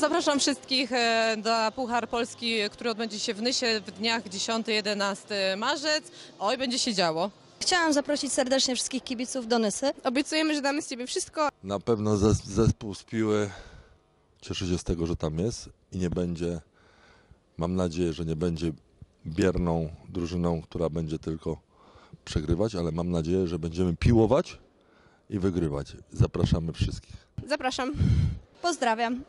Zapraszam wszystkich do e, Puchar Polski, który odbędzie się w Nysie w dniach 10-11 marzec. Oj, będzie się działo. Chciałam zaprosić serdecznie wszystkich kibiców do Nysy. Obiecujemy, że damy z Ciebie wszystko. Na pewno zespół z Piły cieszy się z tego, że tam jest i nie będzie, mam nadzieję, że nie będzie bierną drużyną, która będzie tylko przegrywać, ale mam nadzieję, że będziemy piłować i wygrywać. Zapraszamy wszystkich. Zapraszam. Pozdrawiam.